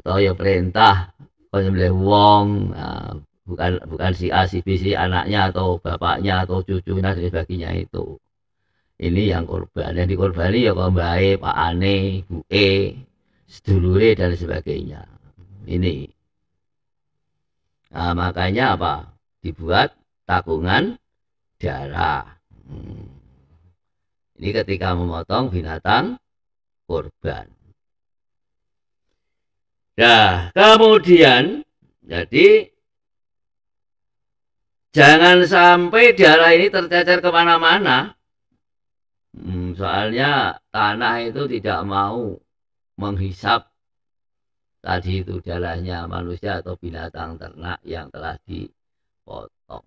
ya perintah kaya milih wong ya, bukan bukan si A si B si anaknya atau bapaknya atau cucunya dan sebagainya itu ini yang korban yang dikorbani ya kau baik pak ane bu e sedulure dan sebagainya ini nah, makanya apa dibuat takungan darah hmm. ini ketika memotong binatang korban Nah, kemudian jadi jangan sampai darah ini tercecer kemana-mana. Hmm, soalnya tanah itu tidak mau menghisap tadi itu darahnya manusia atau binatang ternak yang telah dipotong.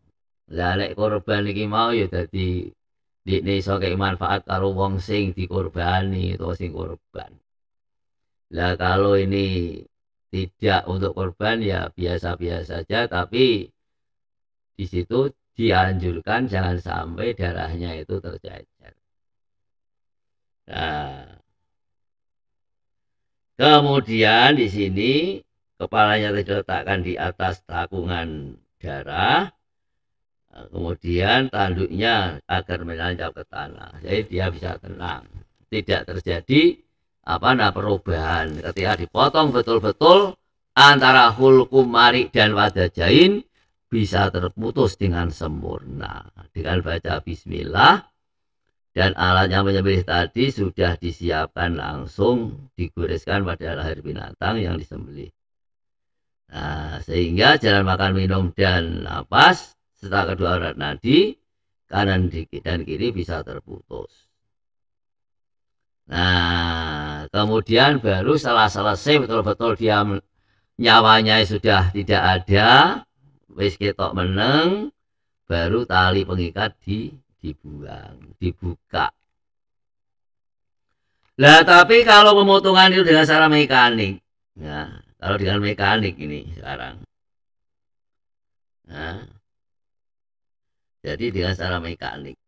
Lalek korban ini mau ya jadi ini iso manfaat kalau wong sing dikorbani atau sing korban. Lah kalau ini tidak untuk korban ya biasa-biasa saja tapi di situ dianjurkan jangan sampai darahnya itu tercecer. Nah, kemudian di sini kepalanya diletakkan di atas takungan darah, kemudian tanduknya agar menancap ke tanah, jadi dia bisa tenang, tidak terjadi apa nah perubahan ketika dipotong betul-betul antara hulkum mari dan wadah jain bisa terputus dengan sempurna dengan baca bismillah dan alat yang menyembelih tadi sudah disiapkan langsung digoreskan pada lahir binatang yang disembelih nah, sehingga jalan makan minum dan napas setelah kedua orang nadi kanan dan kiri bisa terputus nah Kemudian baru setelah selesai betul-betul dia nyawanya sudah tidak ada, wis ketok meneng, baru tali pengikat di dibuang, dibuka. Lah tapi kalau pemotongan itu dengan cara mekanik, ya, kalau dengan mekanik ini sekarang. Nah, jadi dengan cara mekanik.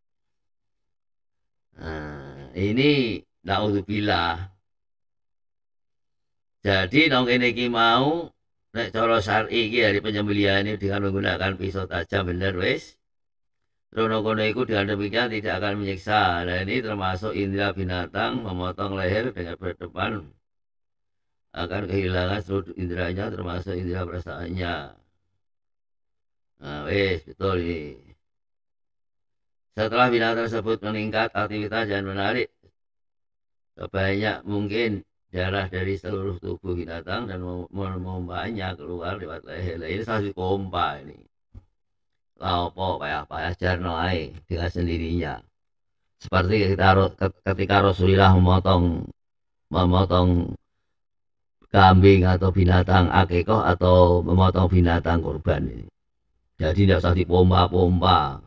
Nah, ini tidak naudzubillah jadi nong ini ki mau nek cara syar'i iki dari penyembelihan dengan menggunakan pisau tajam bener wis. Rono kono iku dengan demikian tidak akan menyiksa. Nah ini termasuk indra binatang memotong leher dengan berdepan akan kehilangan seluruh indranya, termasuk indra perasaannya. Nah, wes betul ini. Setelah binatang tersebut meningkat aktivitas dan menarik sebanyak mungkin darah dari seluruh tubuh binatang dan banyak keluar lewat leher. Ini satu pompa ini. Laopo payah-payah jarno ae dengan sendirinya. Seperti kita, ketika Rasulullah memotong memotong kambing atau binatang akekoh atau memotong binatang korban ini. Jadi tidak usah dipompa-pompa.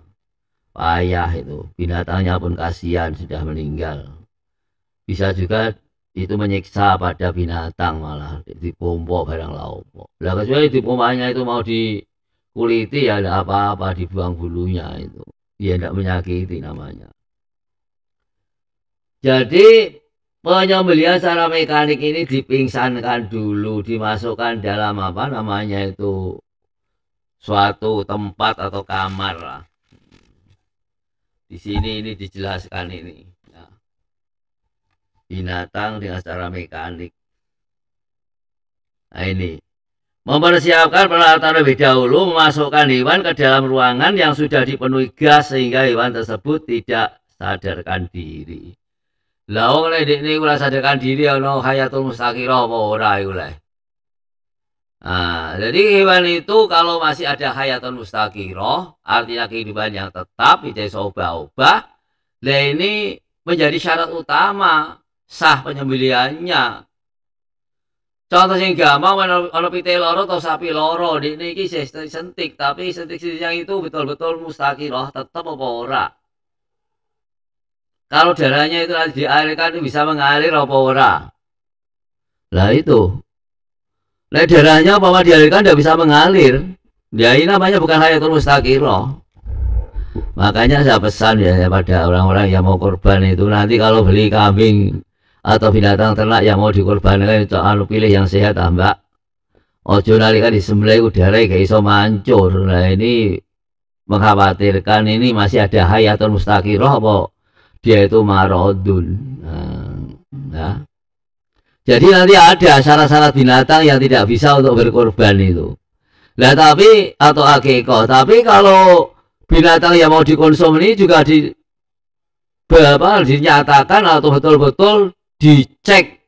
Payah itu. Binatangnya pun kasihan sudah meninggal. Bisa juga itu menyiksa pada binatang malah dipompok barang laopo lah kecuali dipompanya itu mau di kuliti ya ada apa-apa dibuang bulunya itu dia tidak menyakiti namanya jadi penyembelian secara mekanik ini dipingsankan dulu dimasukkan dalam apa namanya itu suatu tempat atau kamar lah di sini ini dijelaskan ini binatang dengan secara mekanik. Nah ini. Mempersiapkan peralatan lebih dahulu memasukkan hewan ke dalam ruangan yang sudah dipenuhi gas sehingga hewan tersebut tidak sadarkan diri. Lah wong lek ini ora sadarkan diri ono hayatul mustaqira apa ora iku lek. Nah, jadi hewan itu kalau masih ada hayatul mustaqiro, artinya kehidupan yang tetap, tidak bisa ubah-ubah, ini menjadi syarat utama sah penyembeliannya contoh sing gampang ana ana pitik loro atau sapi loro ini iki sentik tapi sentik yang itu betul-betul mustaqilah tetap apa ora kalau darahnya itu nanti dialirkan itu bisa mengalir apa ora lah itu lah darahnya apa dialirkan tidak bisa mengalir ya ini namanya bukan hayatul mustaqilah makanya saya pesan ya, ya pada orang-orang yang mau korban itu nanti kalau beli kambing atau binatang ternak yang mau dikorbankan itu anu pilih yang sehat ah mbak ojo nalika disembelih udara gak iso mancur nah ini mengkhawatirkan ini masih ada hayatun mustaqiroh apa dia itu marodun nah, nah. jadi nanti ada syarat-syarat binatang yang tidak bisa untuk berkorban itu nah tapi atau akeko tapi kalau binatang yang mau dikonsumsi juga di apa, dinyatakan atau betul-betul dicek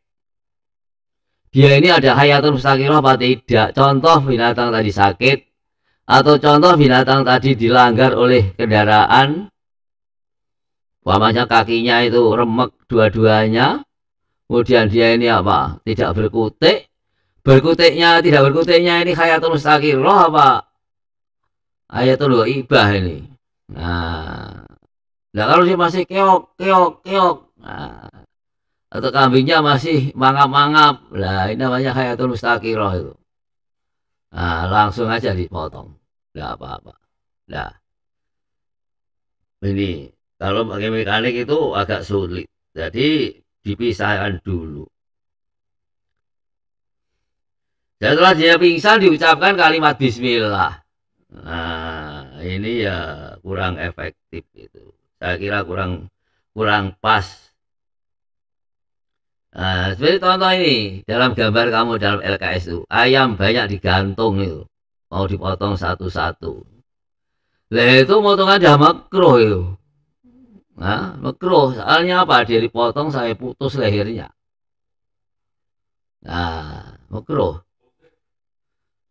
dia ini ada hayatul mustaqiroh apa tidak contoh binatang tadi sakit atau contoh binatang tadi dilanggar oleh kendaraan wamanya kakinya itu remek dua-duanya kemudian dia ini apa tidak berkutik berkutiknya tidak berkutiknya ini hayatul mustaqiroh apa hayatul ibah ini nah nah kalau dia masih keok keok keok nah, atau kambingnya masih mangap-mangap lah ini namanya kayak hayatul mustaqiroh itu nah, langsung aja dipotong nggak apa-apa nah ini kalau pakai mekanik itu agak sulit jadi dipisahkan dulu setelah dia pingsan diucapkan kalimat bismillah nah ini ya kurang efektif itu saya kira kurang kurang pas Nah, seperti contoh ini dalam gambar kamu dalam LKS itu ayam banyak digantung itu mau dipotong satu-satu. Lah itu motongan dah makro itu. Nah, makro soalnya apa? Dia dipotong saya putus lehernya. Nah, makro.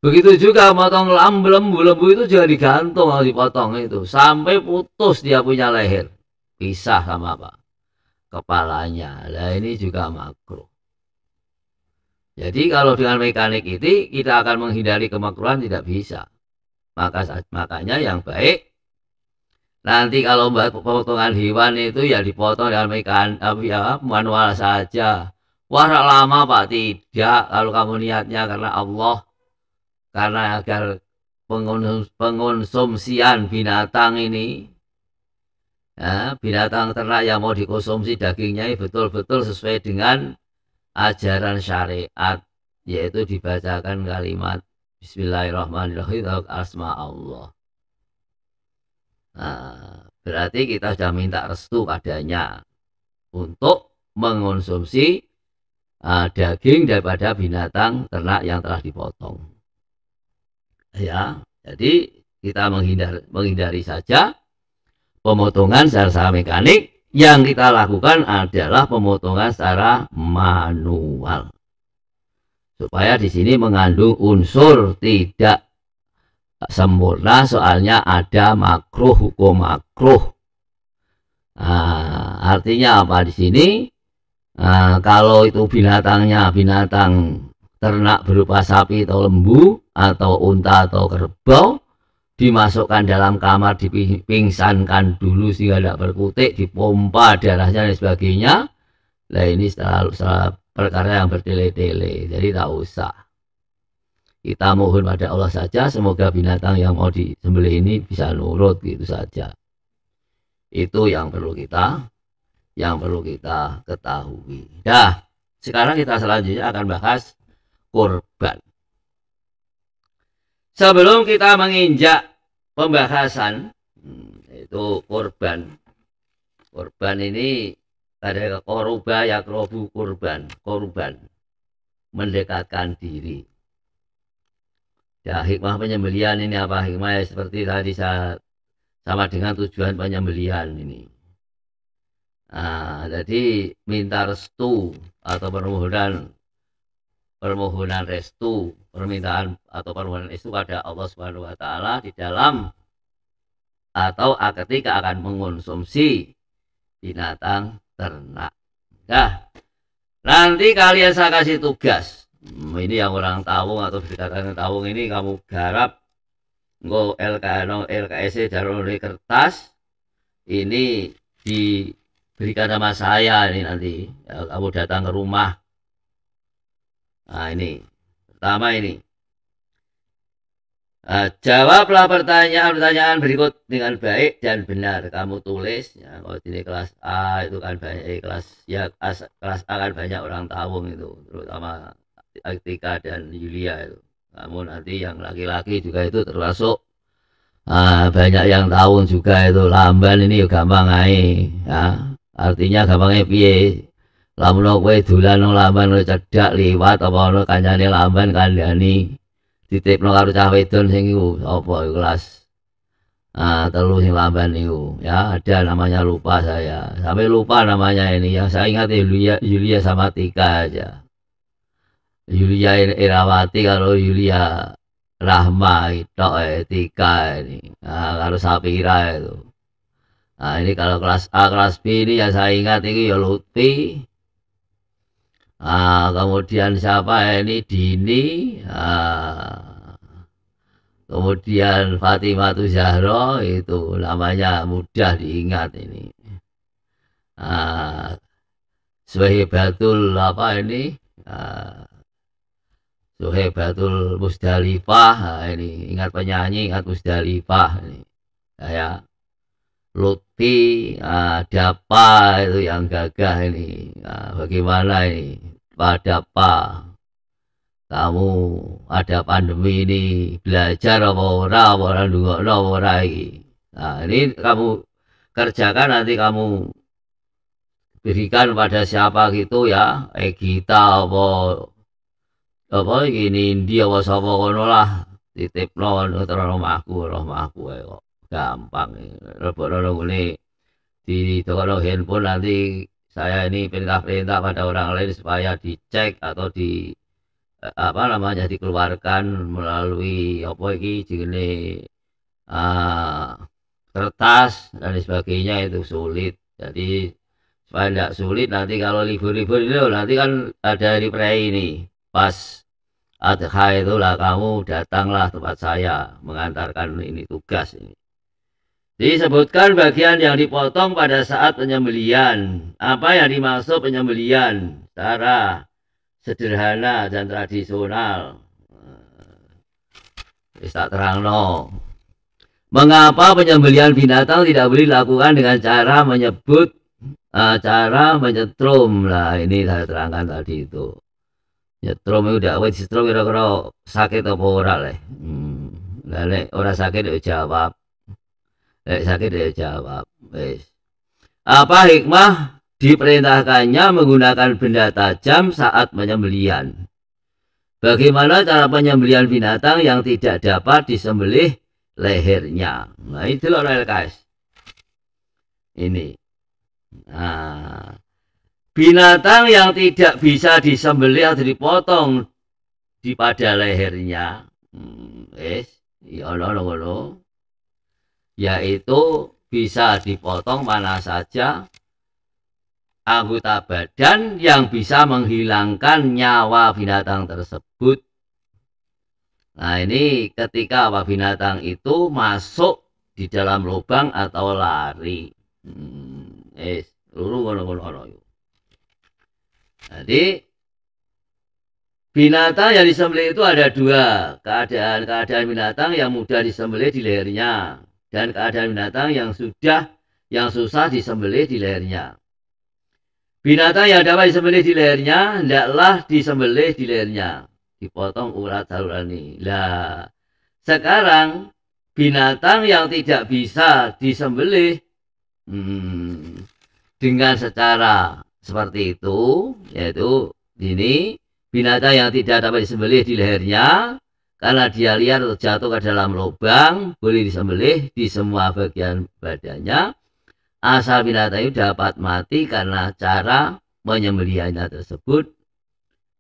Begitu juga motong lamb lembu itu juga digantung mau dipotong itu sampai putus dia punya leher. Pisah sama apa? kepalanya. Nah ini juga makro. Jadi kalau dengan mekanik itu kita akan menghindari kemakruhan tidak bisa. Maka makanya yang baik nanti kalau potongan hewan itu ya dipotong dengan mekan ya, manual saja. Wah lama pak tidak kalau kamu niatnya karena Allah karena agar pengonsumsian binatang ini ya, binatang ternak yang mau dikonsumsi dagingnya betul-betul sesuai dengan ajaran syariat yaitu dibacakan kalimat Bismillahirrahmanirrahim asma Allah nah, berarti kita sudah minta restu padanya untuk mengonsumsi uh, daging daripada binatang ternak yang telah dipotong ya jadi kita menghindar, menghindari saja pemotongan secara mekanik yang kita lakukan adalah pemotongan secara manual supaya di sini mengandung unsur tidak sempurna soalnya ada makruh hukum makruh nah, artinya apa di sini nah, kalau itu binatangnya binatang ternak berupa sapi atau lembu atau unta atau kerbau dimasukkan dalam kamar dipingsankan dulu sehingga tidak berkutik dipompa darahnya dan sebagainya nah ini selalu salah perkara yang bertele-tele jadi tak usah kita mohon pada Allah saja semoga binatang yang mau disembelih ini bisa nurut gitu saja itu yang perlu kita yang perlu kita ketahui dah sekarang kita selanjutnya akan bahas kurban sebelum kita menginjak pembahasan hmm, itu korban korban ini pada koruba ya krobu korban korban mendekatkan diri ya hikmah penyembelian ini apa hikmah ya seperti tadi saya sama dengan tujuan penyembelian ini nah, jadi minta restu atau permohonan permohonan restu, permintaan atau permohonan restu pada Allah Subhanahu wa taala di dalam atau ketika akan mengonsumsi binatang ternak. Nah, nanti kalian saya kasih tugas. Hmm, ini yang orang tawung atau dikatakan tawung ini kamu garap nggo LKNO LKS dari e, kertas ini diberikan sama saya ini nanti ya, kamu datang ke rumah Nah, ini pertama ini. Nah, jawablah pertanyaan-pertanyaan berikut dengan baik dan benar. Kamu tulis, ya, kalau ini kelas A itu kan banyak eh, kelas ya kelas A kan banyak orang tawung itu, terutama Aktika dan Yulia itu. Namun nanti yang laki-laki juga itu termasuk ah, banyak yang tawung juga itu lamban ini ya gampang aja. Ya. Artinya gampang piye lamun kowe dolan lamban cedak liwat apa ana kancane lamban kandhani titipno karo cah wedon sing iku apa kelas ah telu sing lamban iku ya ada namanya lupa saya sampai lupa namanya ini ya saya ingat Yulia Yulia sama Tika aja Yulia Irawati kalau Yulia Rahma itu Tika ini nah, kalau Sapira itu nah ini kalau kelas A kelas B ini yang saya ingat ini ya Lutfi Ah, kemudian siapa ini Dini ah, kemudian Fatimah Zahra itu namanya mudah diingat ini ah, Suhebatul apa ini ah, Suhebatul Musdalifah ah, ini ingat penyanyi ingat Musdalifah ini kayak Lut Sakti, ah, ada apa itu yang gagah ini. Ah, bagaimana ini? pada apa kamu ada pandemi ini belajar apa ora apa ora ndungok apa ora Nah, ini kamu kerjakan nanti kamu berikan pada siapa gitu ya eh kita apa apa ini dia apa sapa kono lah titipno terus omahku omahku kok gampang ini di toko handphone nanti saya ini perintah-perintah pada orang lain supaya dicek atau di apa namanya dikeluarkan melalui apa ini jenis uh, kertas dan sebagainya itu sulit jadi supaya tidak sulit nanti kalau libur-libur itu nanti kan ada hari prei ini pas adha itulah kamu datanglah tempat saya mengantarkan ini tugas ini Disebutkan bagian yang dipotong pada saat penyembelian. Apa yang dimaksud penyembelian? Cara sederhana dan tradisional. Bisa eh, terang no. Mengapa penyembelian binatang tidak boleh dilakukan dengan cara menyebut uh, cara menyetrum lah ini saya terangkan tadi itu nyetrum itu udah wes nyetrum kira-kira sakit atau ora leh hmm. lele orang sakit ya jawab eh sakit dia jawab wes apa hikmah diperintahkannya menggunakan benda tajam saat penyembelian bagaimana cara penyembelian binatang yang tidak dapat disembelih lehernya nah itu loh guys ini nah binatang yang tidak bisa disembelih atau dipotong di pada lehernya hmm, es ya ono ngono yaitu bisa dipotong mana saja anggota badan yang bisa menghilangkan nyawa binatang tersebut. Nah ini ketika apa binatang itu masuk di dalam lubang atau lari. Hmm, Jadi binatang yang disembelih itu ada dua keadaan keadaan binatang yang mudah disembelih di lehernya dan keadaan binatang yang sudah yang susah disembelih di lehernya. Binatang yang dapat disembelih di lehernya tidaklah disembelih di lehernya, dipotong urat harurani. Lah, sekarang binatang yang tidak bisa disembelih hmm, dengan secara seperti itu, yaitu ini binatang yang tidak dapat disembelih di lehernya karena dia liar jatuh ke dalam lubang, boleh disembelih di semua bagian badannya. Asal binatang itu dapat mati karena cara menyembelihannya tersebut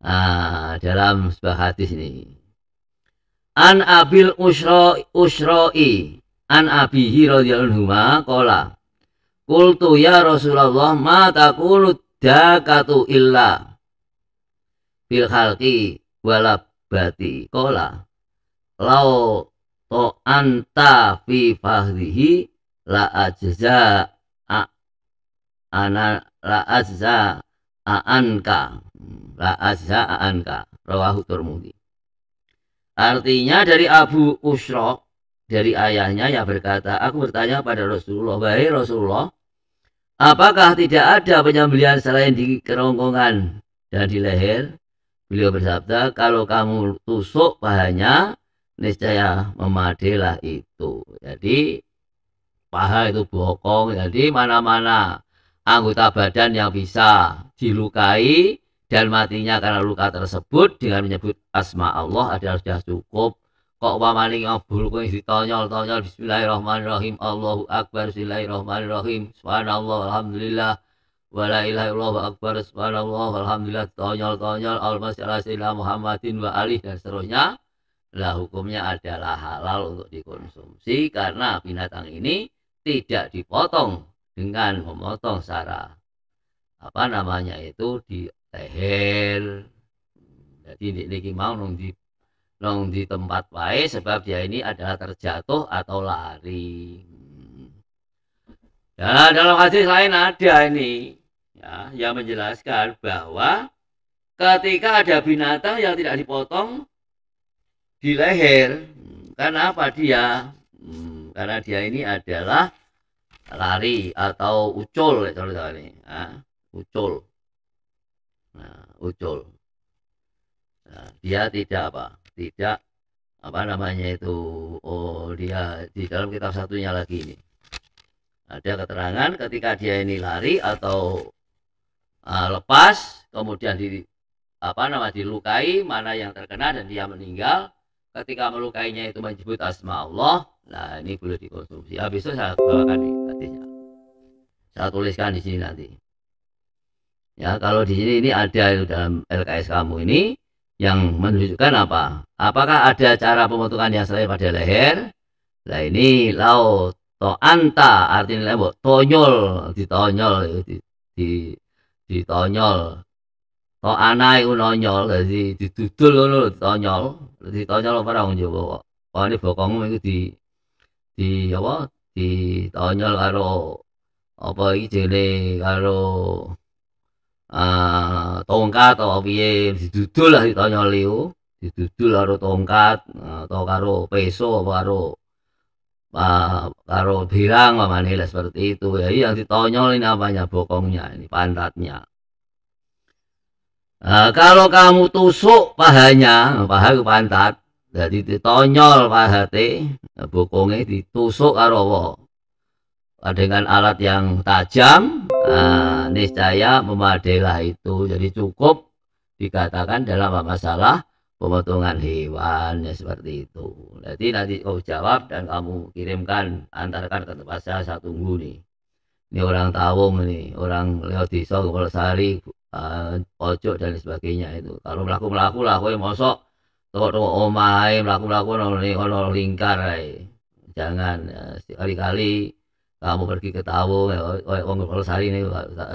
ah, dalam sebuah hadis ini. An Abil Usro Usroi An Abihi radhiyallahu kola qala Kultu ya Rasulullah ma taqulu dakatu illa fil khalqi walabati kola lau to anta fi fahrihi la ajza a ana la ajza a anka la ajza a anka rawahu turmudi artinya dari Abu Usrok dari ayahnya yang berkata aku bertanya pada Rasulullah baik Rasulullah apakah tidak ada penyembelian selain di kerongkongan dan di leher beliau bersabda kalau kamu tusuk pahanya niscaya memadilah itu. Jadi paha itu bokong, jadi mana-mana anggota badan yang bisa dilukai dan matinya karena luka tersebut dengan menyebut asma Allah adalah sudah cukup. Kok yang ngabul kuwi ditonyol-tonyol bismillahirrahmanirrahim Allahu akbar bismillahirrahmanirrahim subhanallah alhamdulillah wala ilaha illallah akbar subhanallah alhamdulillah tonyol-tonyol almas ala Muhammadin wa ali dan seterusnya lah hukumnya adalah halal untuk dikonsumsi karena binatang ini tidak dipotong dengan memotong secara apa namanya itu di leher jadi mau nong di nong di tempat wae sebab dia ini adalah terjatuh atau lari dan nah, dalam hadis lain ada ini ya yang menjelaskan bahwa ketika ada binatang yang tidak dipotong di leher karena apa dia hmm, karena dia ini adalah lari atau ucul contohnya ini nah, ucul nah, ucul nah, dia tidak apa tidak apa namanya itu oh dia di dalam kitab satunya lagi ini ada keterangan ketika dia ini lari atau uh, lepas kemudian di apa nama dilukai mana yang terkena dan dia meninggal ketika melukainya itu menyebut asma Allah nah ini boleh dikonsumsi habis itu saya bawakan nih hadisnya saya tuliskan di sini nanti ya kalau di sini ini ada dalam LKS kamu ini yang menunjukkan apa apakah ada cara pemotongan yang selain pada leher nah ini laut to anta artinya lembok tonyol ditonyol di, di ditonyol to anai ku nyol dadi didudul ngono lho ditonyol ditonyol apa ora wong Jawa kok wani bokongmu iku di di apa ditonyol karo apa iki jene karo uh, tongkat atau piye didudul lah ditonyol iku didudul karo tongkat ah, atau karo peso apa karo uh, karo birang pamane seperti itu ya yang ditonyol ini apanya bokongnya ini pantatnya Nah, kalau kamu tusuk pahanya, paha ke pantat, jadi ditonyol te, bokongnya ditusuk arowo dengan alat yang tajam, nah, niscaya memadailah itu. Jadi cukup dikatakan dalam masalah pemotongan hewannya seperti itu. Jadi nanti kau jawab dan kamu kirimkan antarkan ke tempat saya satu minggu nih. Ini orang Tawung nih, orang Leo Kepala Kepulosari, Eh, pojok dan sebagainya itu kalau melaku melaku lah kowe mosok tuh tuh omai melaku melaku nol lingkar ay. jangan eh, sekali kali kamu pergi ke Tawung kalau Sari ini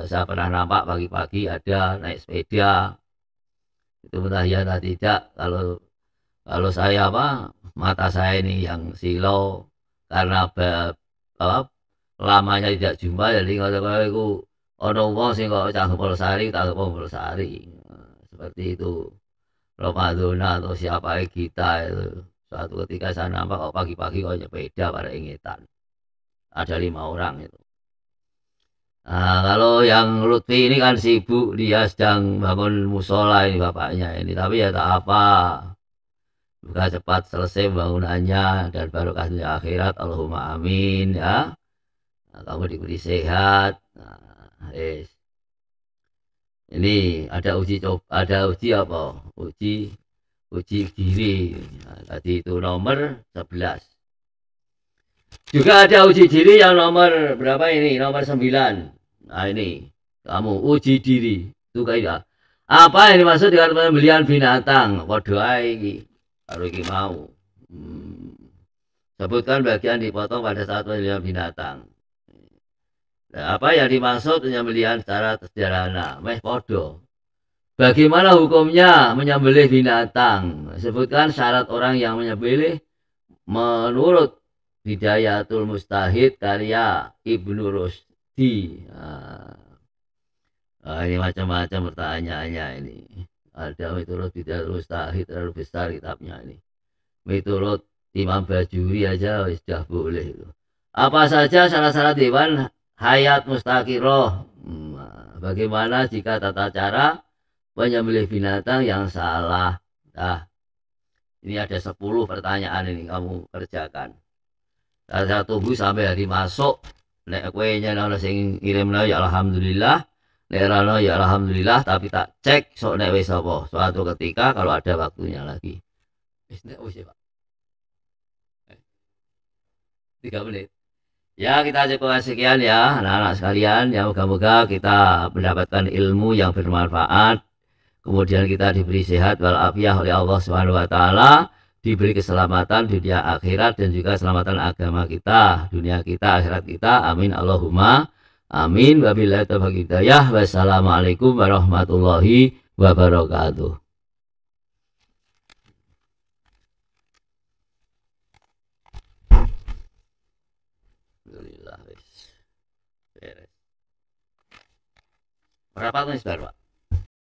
saya pernah nampak pagi-pagi ada naik sepeda itu entah ya entah tidak kalau kalau saya apa mata saya ini yang silau karena apa, lamanya tidak jumpa jadi kalau aku ono wong sing kok tak polosari canggung sari. seperti itu Romadona atau siapa kita itu suatu ketika saya nampak kok pagi-pagi kok nyepeda pada ingetan ada lima orang itu nah, kalau yang Lutfi ini kan sibuk dia sedang bangun musola ini bapaknya ini tapi ya tak apa juga cepat selesai bangunannya dan baru kasih akhirat Allahumma amin ya nah, kamu diberi sehat nah, Eh. Ini ada uji coba, ada uji apa? Uji uji diri. Nah, tadi itu nomor 11. Juga ada uji diri yang nomor berapa ini? Nomor 9. Nah ini, kamu uji diri. Itu kayak apa yang dimaksud dengan pembelian binatang? Waduh, ini. harus mau. Hmm. Sebutkan bagian dipotong pada saat pembelian binatang apa yang dimaksud penyembelihan secara sederhana meh podo bagaimana hukumnya menyembelih binatang sebutkan syarat orang yang menyembelih menurut Hidayatul Mustahid karya Ibnu Rusdi nah, ah, ini macam-macam pertanyaannya ini ada mitolog Hidayatul Mustahid terlalu besar kitabnya ini mitolog Imam Bajuri aja sudah boleh itu apa saja syarat-syarat hewan hayat mustaqiroh hmm, bagaimana jika tata cara menyembelih binatang yang salah nah ini ada 10 pertanyaan ini kamu kerjakan saya tunggu sampai hari masuk nek kuenya ana sing ngirimna ya alhamdulillah nek rano ya alhamdulillah tapi tak cek sok nek wis suatu ketika kalau ada waktunya lagi wis nek wis ya Pak eh, menit Ya, kita cukup sekian ya anak-anak sekalian. Ya, moga-moga kita mendapatkan ilmu yang bermanfaat. Kemudian kita diberi sehat walafiat oleh Allah Subhanahu wa taala, diberi keselamatan dunia akhirat dan juga keselamatan agama kita, dunia kita, akhirat kita. Amin Allahumma amin. Wabillahi taufiq hidayah. Wassalamualaikum warahmatullahi wabarakatuh. Parabéns, Barba.